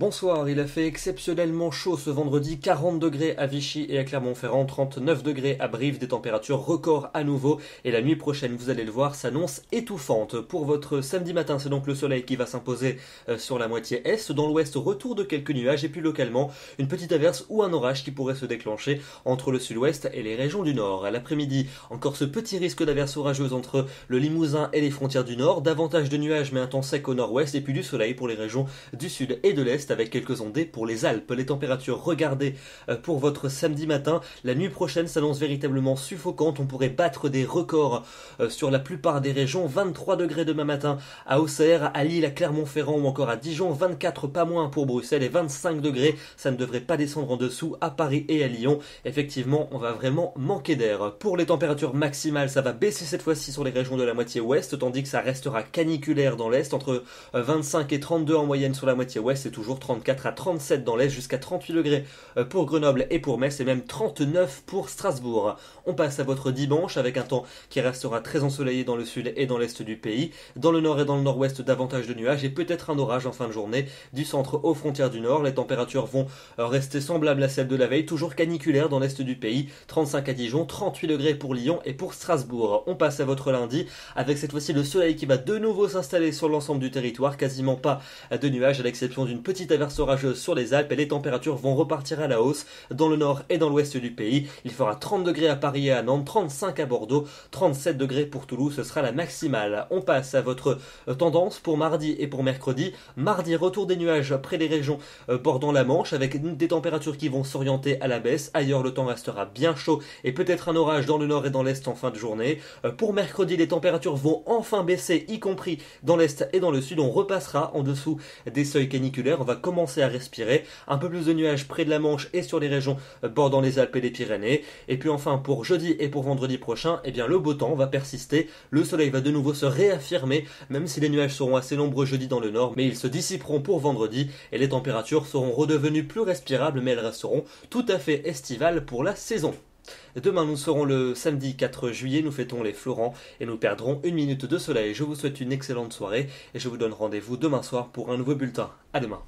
Bonsoir, il a fait exceptionnellement chaud ce vendredi, 40 degrés à Vichy et à Clermont-Ferrand, 39 degrés à Brive, des températures records à nouveau, et la nuit prochaine, vous allez le voir, s'annonce étouffante. Pour votre samedi matin, c'est donc le soleil qui va s'imposer euh, sur la moitié est, dans l'ouest, retour de quelques nuages, et puis localement, une petite averse ou un orage qui pourrait se déclencher entre le sud-ouest et les régions du nord. À l'après-midi, encore ce petit risque d'averse orageuse entre le Limousin et les frontières du nord, davantage de nuages mais un temps sec au nord-ouest, et puis du soleil pour les régions du sud et de l'est, avec quelques ondées pour les Alpes. Les températures, regardez euh, pour votre samedi matin. La nuit prochaine s'annonce véritablement suffocante. On pourrait battre des records euh, sur la plupart des régions. 23 degrés demain matin à Auxerre, à Lille, à Clermont-Ferrand ou encore à Dijon. 24 pas moins pour Bruxelles et 25 degrés. Ça ne devrait pas descendre en dessous à Paris et à Lyon. Effectivement, on va vraiment manquer d'air. Pour les températures maximales, ça va baisser cette fois-ci sur les régions de la moitié ouest, tandis que ça restera caniculaire dans l'est, entre 25 euh, et 32 en moyenne sur la moitié ouest C'est toujours 34 à 37 dans l'Est, jusqu'à 38 degrés euh, pour Grenoble et pour Metz, et même 39 pour Strasbourg. On passe à votre dimanche avec un temps qui restera très ensoleillé dans le sud et dans l'est du pays. Dans le nord et dans le nord-ouest, davantage de nuages et peut-être un orage en fin de journée. Du centre aux frontières du nord, les températures vont euh, rester semblables à celles de la veille, toujours caniculaires dans l'est du pays. 35 à Dijon, 38 degrés pour Lyon et pour Strasbourg. On passe à votre lundi avec cette fois-ci le soleil qui va de nouveau s'installer sur l'ensemble du territoire, quasiment pas de nuages à l'exception d'une petite averse orageuses sur les Alpes et les températures vont repartir à la hausse dans le nord et dans l'ouest du pays. Il fera 30 degrés à Paris et à Nantes, 35 à Bordeaux, 37 degrés pour Toulouse, ce sera la maximale. On passe à votre euh, tendance pour mardi et pour mercredi. Mardi, retour des nuages près des régions euh, bordant la Manche avec des températures qui vont s'orienter à la baisse. Ailleurs, le temps restera bien chaud et peut-être un orage dans le nord et dans l'est en fin de journée. Euh, pour mercredi, les températures vont enfin baisser, y compris dans l'est et dans le sud. On repassera en dessous des seuils caniculaires va commencer à respirer. Un peu plus de nuages près de la Manche et sur les régions euh, bordant les Alpes et les Pyrénées. Et puis enfin pour jeudi et pour vendredi prochain, eh bien le beau temps va persister. Le soleil va de nouveau se réaffirmer, même si les nuages seront assez nombreux jeudi dans le nord, mais ils se dissiperont pour vendredi et les températures seront redevenues plus respirables, mais elles resteront tout à fait estivales pour la saison. Demain, nous serons le samedi 4 juillet, nous fêtons les Florents et nous perdrons une minute de soleil. Je vous souhaite une excellente soirée et je vous donne rendez-vous demain soir pour un nouveau bulletin. À demain.